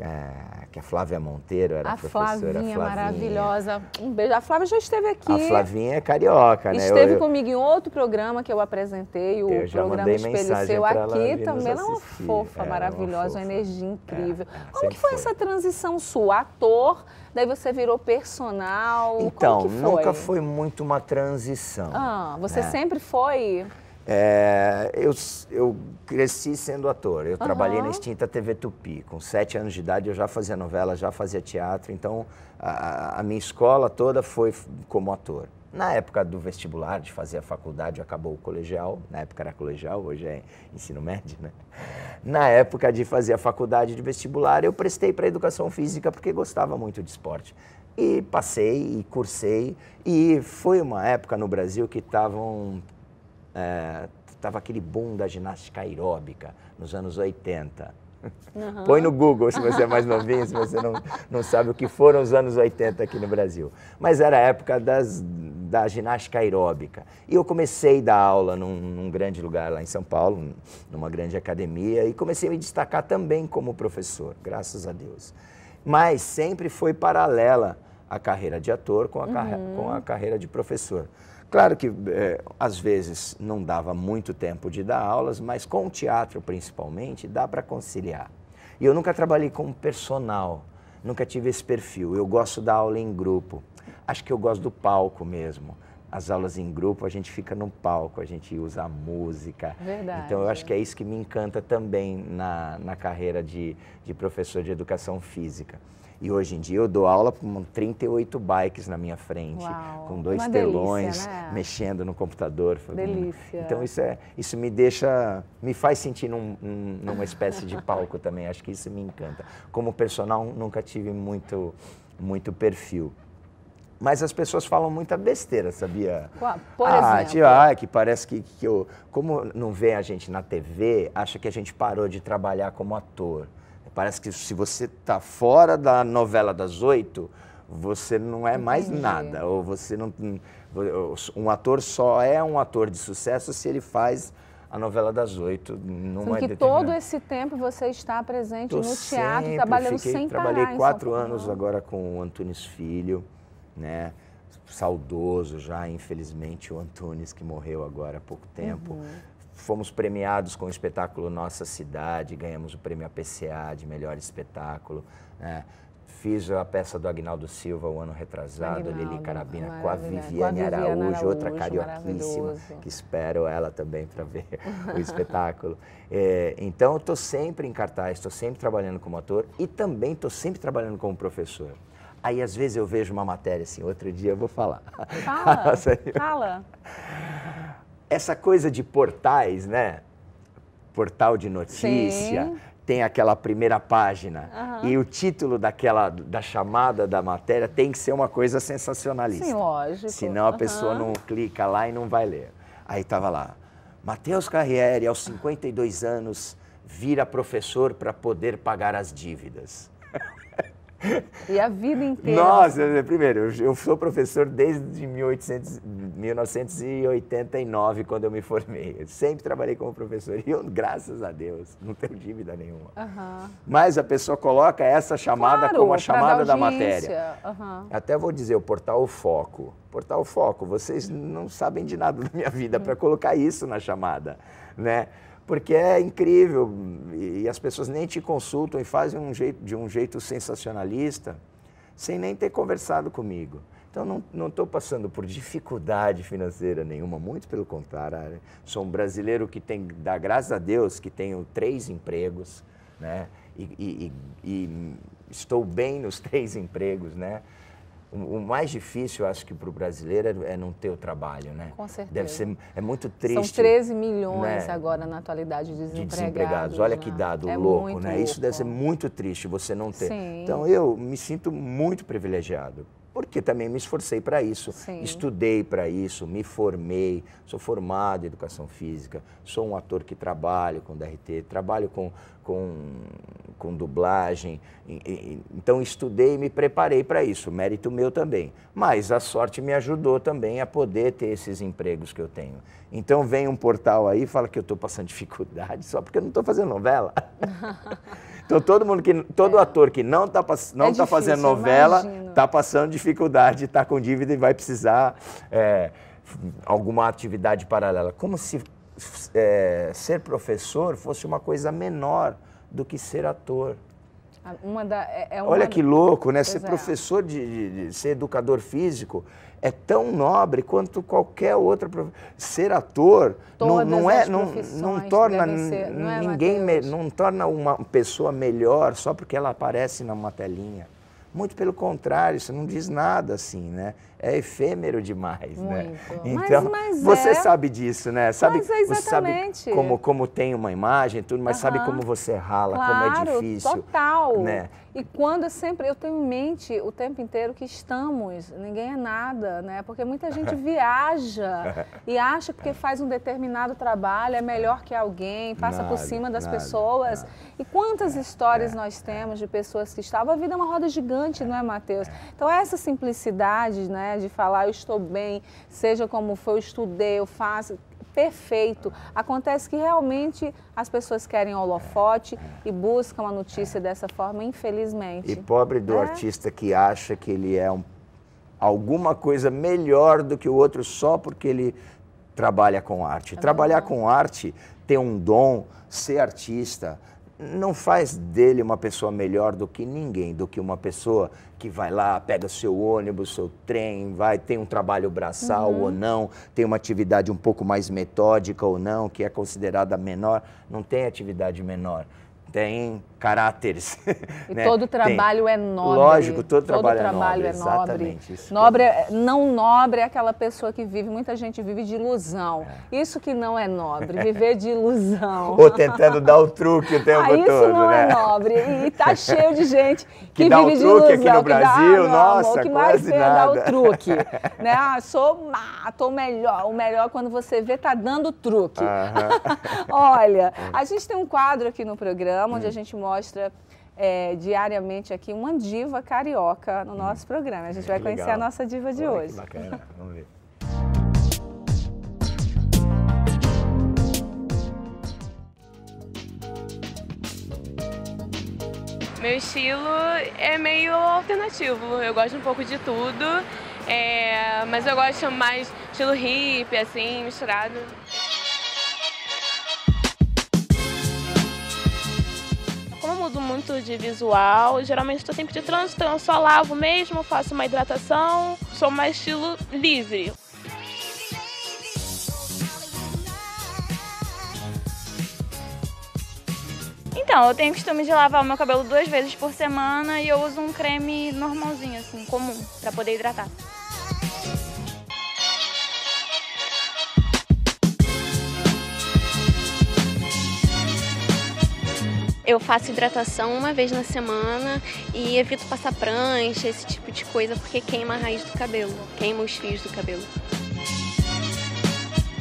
É, que a Flávia Monteiro era a professora. Flavinha, Flavinha, maravilhosa. Um beijo. A Flávia já esteve aqui. A Flavinha é carioca, né? Esteve eu, comigo em outro programa que eu apresentei, o eu já programa Espelho Seu aqui também. Ela é uma fofa, é, maravilhosa, uma, fofa. uma energia incrível. É, Como que foi, foi, essa transição sua? Ator daí você virou personal. Então, foi? nunca foi muito uma transição. Ah, você né? sempre foi? É, eu, eu cresci sendo ator. Eu uhum. trabalhei na extinta TV Tupi. Com sete anos de idade eu já fazia novela, já fazia teatro. Então a, a minha escola toda foi como ator. Na época do vestibular, de fazer a faculdade, acabou o colegial, na época era colegial, hoje é ensino médio, né? Na época de fazer a faculdade de vestibular, eu prestei para educação física porque gostava muito de esporte. E passei e cursei, e foi uma época no Brasil que estavam. É, eh, tava aquele boom da ginástica aeróbica nos anos 80. Uhum. Põe no Google se você é mais novinho, se você não, não sabe o que foram os anos 80 aqui no Brasil. Mas era a época das, da ginástica aeróbica. E eu comecei a dar aula num, num grande lugar lá em São Paulo, numa grande academia, e comecei a me destacar também como professor, graças a Deus. Mas sempre foi paralela a carreira de ator com a, uhum. com a carreira de professor. Claro que é, às vezes não dava muito tempo de dar aulas, mas com o teatro principalmente dá para conciliar. E eu nunca trabalhei com personal, nunca tive esse perfil. Eu gosto da aula em grupo. Acho que eu gosto do palco mesmo. As aulas em grupo, a gente fica no palco, a gente usa a música. Verdade. Então, eu acho que é isso que me encanta também na, na carreira de, de professor de educação física. E hoje em dia eu dou aula com 38 bikes na minha frente, Uau, com é dois telões, delícia, né? mexendo no computador. Delícia. Então isso, é, isso me deixa, me faz sentir num, numa espécie de palco <laughs> também. Acho que isso me encanta. Como personal, nunca tive muito, muito perfil. Mas as pessoas falam muita besteira, sabia? Por ah, exemplo? Tipo, ah, que parece que, que eu. Como não vê a gente na TV, acha que a gente parou de trabalhar como ator. Parece que se você está fora da novela das oito, você não é mais nada. Ou você não. Hum, um ator só é um ator de sucesso se ele faz a novela das oito. Numa Sendo que todo esse tempo você está presente Tô no teatro, sempre, trabalhando fiquei, sem trabalhei parar. Trabalhei quatro anos agora com o Antunes Filho, né? Saudoso já, infelizmente, o Antunes, que morreu agora há pouco tempo. Uhum fomos premiados com o espetáculo Nossa Cidade, ganhamos o prêmio APCA de melhor espetáculo. Né? Fiz a peça do Agnaldo Silva o um ano retrasado, Aguinaldo, Lili Carabina com a Viviane, com a Viviane Araújo, Araújo, outra carioquíssima, que espero ela também para ver <laughs> o espetáculo. É, então, estou sempre em cartaz, estou sempre trabalhando como ator e também estou sempre trabalhando como professor. Aí, às vezes, eu vejo uma matéria assim, outro dia eu vou falar. Fala, <laughs> fala essa coisa de portais, né? Portal de notícia, Sim. tem aquela primeira página. Uhum. E o título daquela, da chamada da matéria tem que ser uma coisa sensacionalista. Sim, lógico. Senão a uhum. pessoa não clica lá e não vai ler. Aí tava lá, Matheus Carriere, aos 52 anos, vira professor para poder pagar as dívidas. E a vida inteira. Nossa, é, primeiro, eu sou professor desde 1800, 1989, quando eu me formei. Eu sempre trabalhei como professor e eu, graças a Deus, não tenho dívida nenhuma. Uhum. Mas a pessoa coloca essa chamada claro, como a chamada da matéria. Uhum. Até vou dizer, o portal o Foco. Portal o Foco, vocês não sabem de nada <laughs> da minha vida uhum. para colocar isso na chamada, né? porque é incrível e as pessoas nem te consultam e fazem um jeito, de um jeito sensacionalista, sem nem ter conversado comigo. Então, não estou passando por dificuldade financeira nenhuma, muito pelo contrário. Sou um brasileiro que tem, dá graças a Deus, que tenho três empregos, né? E, e, e, e estou bem nos <laughs> três empregos, né? O, mais difícil, eu acho que para o brasileiro é, é não ter o trabalho, né? Com certeza. Deve ser, é muito triste. São 13 milhões né? agora na atualidade de desempregados. De desempregados. Olha né? que dado é louco, né? Louco. Isso deve ser muito triste você não ter. Sim. Então eu me sinto muito privilegiado porque também me esforcei para isso, Sim. estudei para isso, me formei, sou formado em educação física, sou um ator que trabalho com DRT, trabalho com, com, com dublagem, e, e, então estudei e me preparei para isso, mérito meu também. Mas a sorte me ajudou também a poder ter esses empregos que eu tenho. Então vem um portal aí e fala que eu estou passando <laughs> dificuldade só porque eu não estou fazendo novela. <laughs> Então todo mundo que todo é. ator que não está não é tá fazendo novela está passando dificuldade, está com dívida e vai precisar é, alguma atividade paralela. Como se é, ser professor fosse uma coisa menor do que ser ator. Ah, da, é, é Olha que louco, né? ser é. professor de, de, de, ser educador físico é tão nobre quanto qualquer outra profissão. Ser ator não, não é não, não torna ser, não é, ninguém me, não torna uma pessoa melhor só porque ela aparece numa telinha. Muito pelo contrário, isso não diz nada assim, né? É efêmero demais, né? Muito. né? Então, mas, mas você é. sabe disso, né? Sabe, mas é você sabe como, como tem uma imagem, tudo, mas sabe como você rala, claro, como é difícil. Total. Né? E quando eu é sempre eu tenho em mente o tempo inteiro que estamos, ninguém é nada, né? Porque muita gente <laughs> viaja <laughs> e acha porque faz um determinado trabalho é melhor que alguém, passa nada, por cima das nada, pessoas. Nada. E quantas é, histórias é, nós temos de pessoas que estavam, a vida é uma roda gigante, não é, Mateus? Então essa simplicidade, né, de falar eu estou bem, seja como foi, eu estudei, eu faço, perfeito. Acontece que realmente as pessoas querem holofote e buscam a notícia dessa forma, infelizmente. E pobre do é. artista que acha que ele é um, alguma coisa melhor do que o outro só porque ele trabalha com arte. Trabalhar com arte, ter um dom, ser artista, não faz dele uma pessoa melhor do que ninguém, do que uma pessoa que vai lá, pega seu ônibus, seu trem, vai, tem um trabalho braçal uhum. ou não, tem uma atividade um pouco mais metódica ou não, que é considerada menor. Não tem atividade menor. Tem caráteres. <laughs> Né? E né? todo trabalho Tem. é nobre. Lógico, todo, todo trabalho, é trabalho, é nobre. É nobre. Exatamente, isso nobre é... Não nobre é aquela pessoa que vive, muita gente vive de ilusão. É. Isso que não é nobre, viver de ilusão. <laughs> Ou tentando dar o truque o tempo ah, isso todo. Isso não é né? é nobre. E, e tá cheio de gente <laughs> que, que vive de ilusão. Aqui no Brasil, que dá, nossa, amor, o que mais quer nada. É dar o truque. né? Ah, sou má, tô melhor. O melhor quando você vê tá dando truque. Olha, a gente tem um quadro aqui no programa onde a hum. gente mostra mostra é, diariamente aqui uma diva carioca no hum. nosso programa. A gente vai conhecer legal. a nossa diva de Olha, hoje. Que bacana, vamos ver. Meu estilo é meio alternativo, eu gosto um pouco de tudo, é, mas eu gosto mais estilo hip, assim, misturado. tratamento de visual. Geralmente estou sempre de trânsito, então eu só lavo mesmo, faço uma hidratação. Sou mais estilo livre. Então, eu tenho costume de lavar o meu cabelo duas vezes por semana e eu uso um creme normalzinho, assim, comum, para poder hidratar. eu faço hidratação uma vez na semana e evito passar prancha, esse tipo de coisa, porque queima a raiz do cabelo, queima os fios do cabelo.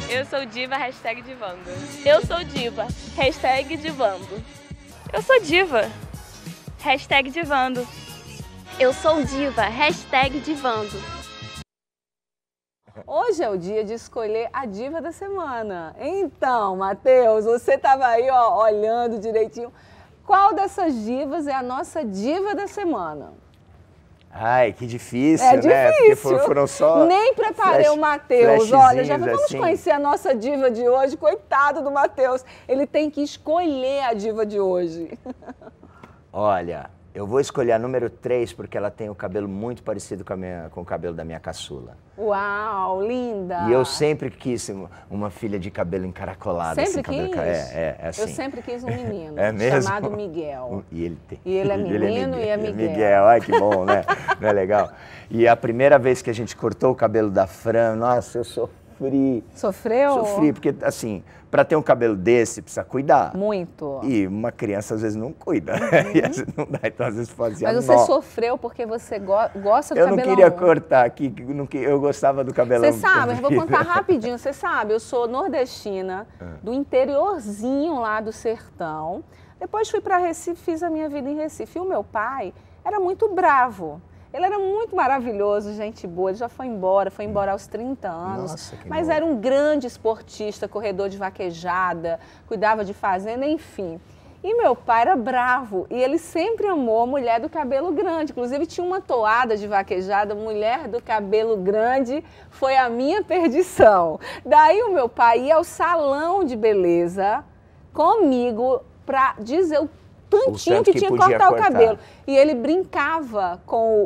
Eu sou diva, hashtag divando. Eu sou diva, hashtag divando. Eu sou diva, hashtag divando. Eu sou diva, hashtag divando. Hoje é o dia de escolher a diva da semana. Então, Matheus, você estava aí ó, olhando direitinho qual dessas divas é a nossa diva da semana? Ai, que difícil, é difícil. né? Porque foram, foram só. Nem preparei flash, o Matheus. Olha, já vamos assim. conhecer a nossa diva de hoje. Coitado do Matheus. Ele tem que escolher a diva de hoje. Olha, eu vou escolher a número 3 porque ela tem o cabelo muito parecido com, minha, com, o cabelo da minha caçula. Uau, linda! E eu sempre quis uma filha de cabelo encaracolado. Assim, sempre assim, quis? Cabelo, é, é, é assim. Eu sempre quis um <laughs> é menino. É mesmo? Chamado Miguel. E ele, tem, e ele é menino <laughs> ele é Miguel, e é Miguel. É Miguel, ai que bom, né? Não é legal? E a primeira vez que a gente cortou o cabelo da Fran, nossa, eu sou sofri. Sofreu? Sofri, porque assim, para ter um cabelo desse, precisa cuidar. Muito. E uma criança às vezes não cuida. Uhum. <laughs> E às vezes não dá, então às vezes fazia Mas você nó. sofreu porque você go gosta do eu Eu não queria cortar aqui, eu gostava do cabelo Você sabe, eu vou contar <laughs> rapidinho, você sabe, eu sou nordestina, ah. do interiorzinho lá do sertão. Depois fui para Recife, fiz a minha vida em Recife. E o meu pai era muito bravo. Ele era muito maravilhoso, gente boa. Ele já foi embora, foi embora aos 30 anos. Nossa, mas bom. era um grande esportista, corredor de vaquejada, cuidava de fazenda, enfim. E meu pai era bravo e ele sempre amou mulher do cabelo grande. Inclusive tinha uma toada de vaquejada, mulher do cabelo grande foi a minha perdição. Daí o meu pai ia ao salão de beleza comigo para dizer o tantinho que, é que, tinha que cortar cortar. o cabelo. E ele brincava com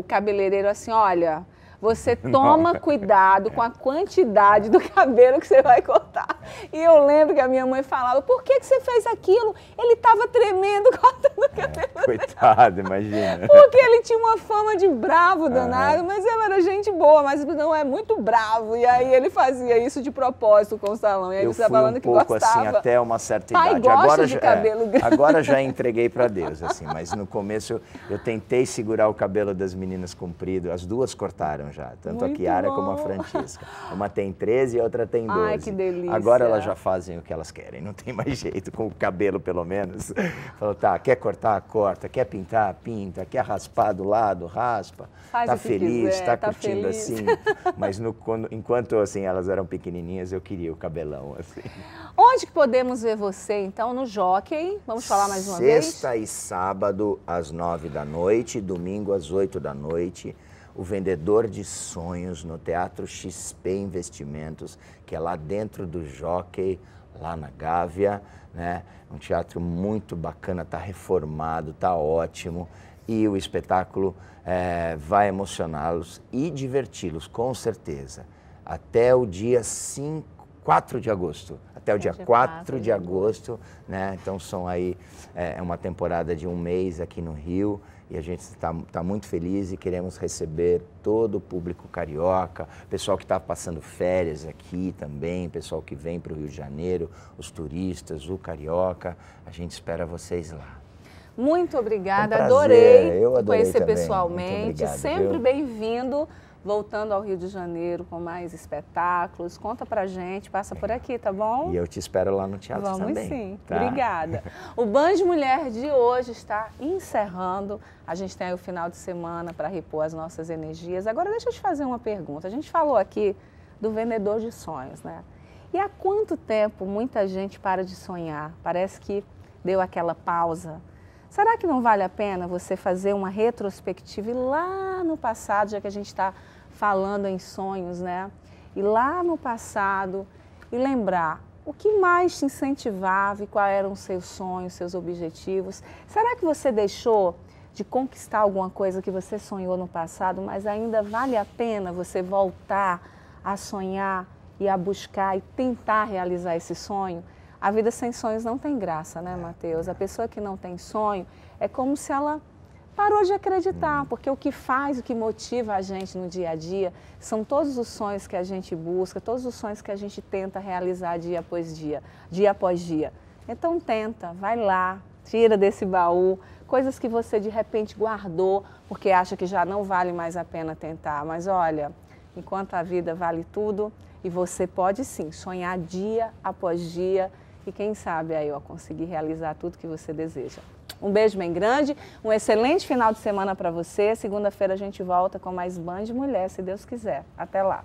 o cabeleireiro assim, olha, você <laughs> toma Não. cuidado com a quantidade do cabelo que você vai cortar. E eu lembro que a minha mãe falava, por que, que você fez aquilo? Ele estava tremendo <laughs> cortando o cabelo. É, coitado, imagina. <laughs> Porque ele tinha uma fama de bravo danado, uhum. mas ele era gente boa, mas não é muito bravo. E aí ele fazia isso de propósito com o salão. E aí eu você estava falando um pouco que assim gostava. assim até uma certa Pai, idade. Agora, já, é, agora já entreguei para Deus, assim, mas no começo eu, eu tentei segurar o cabelo das meninas comprido, as duas cortaram nasceram já, tanto Muito a Kiara bom. como a Francisca. Uma tem 13 e a outra tem 12. Ai, que delícia. Agora elas já fazem o que elas querem, não tem mais <laughs> jeito, com o cabelo pelo menos. Falou, tá, quer cortar, corta, quer pintar, pinta, quer raspar do lado, raspa. Faz tá feliz, quiser, tá, tá curtindo feliz. assim. <laughs> Mas no, quando, enquanto assim elas eram pequenininhas, eu queria o cabelão assim. Onde que podemos ver você, então? No Jockey, vamos falar mais uma Sexta vez? Sexta e sábado às nove da noite, domingo às oito da noite o vendedor de sonhos no Teatro XP Investimentos, que é lá dentro do Jockey, lá na Gávea, né? É um teatro muito bacana, tá reformado, tá ótimo e o espetáculo é, vai emocioná-los e diverti-los, com certeza. Até o dia 5, 4 de agosto. Até o dia, 4 de agosto, né? Então são aí é, é, uma temporada de um mês aqui no Rio e a gente está tá muito feliz e queremos receber todo o público carioca, pessoal que está passando férias aqui também, pessoal que vem para o Rio de Janeiro, os turistas, o carioca. A gente espera vocês lá. Muito obrigada, é um adorei eu adorei conhecer também. pessoalmente. Obrigado, Sempre bem-vindo voltando ao Rio de Janeiro com mais espetáculos. Conta pra gente, passa por aqui, tá bom? E eu te espero lá no teatro Vamos também. Vamos sim, tá? obrigada. <laughs> O Band Mulher de hoje está encerrando. A gente tem aí o final de semana para repor as nossas energias. Agora deixa eu te fazer uma pergunta. A gente falou aqui do vendedor de sonhos, né? E há quanto tempo muita gente para de sonhar? Parece que deu aquela pausa. Será que não vale a pena você fazer uma retrospectiva lá no passado, já que a gente está falando em sonhos, né? E lá no passado e lembrar o que mais te incentivava e quais eram os seus sonhos, seus objetivos. Será que você deixou de conquistar alguma coisa que você sonhou no passado, mas ainda vale a pena você voltar a sonhar e a buscar e tentar realizar esse sonho? A vida sem sonhos não tem graça, né, é. Mateus? A pessoa que não tem sonho é como se ela parou de acreditar, hum. porque o que faz, o que motiva a gente no dia a dia são todos os sonhos que a gente busca, todos os sonhos que a gente tenta realizar dia após dia, dia após dia. Então tenta, vai lá, tira desse baú coisas que você de repente guardou porque acha que já não vale mais a pena tentar, mas olha, enquanto a vida vale tudo e você pode sim sonhar dia após dia e quem sabe aí eu conseguir realizar tudo que você deseja. Um beijo bem grande, um excelente final de semana para você. Segunda-feira a gente volta com mais Band Mulher, se Deus quiser. Até lá.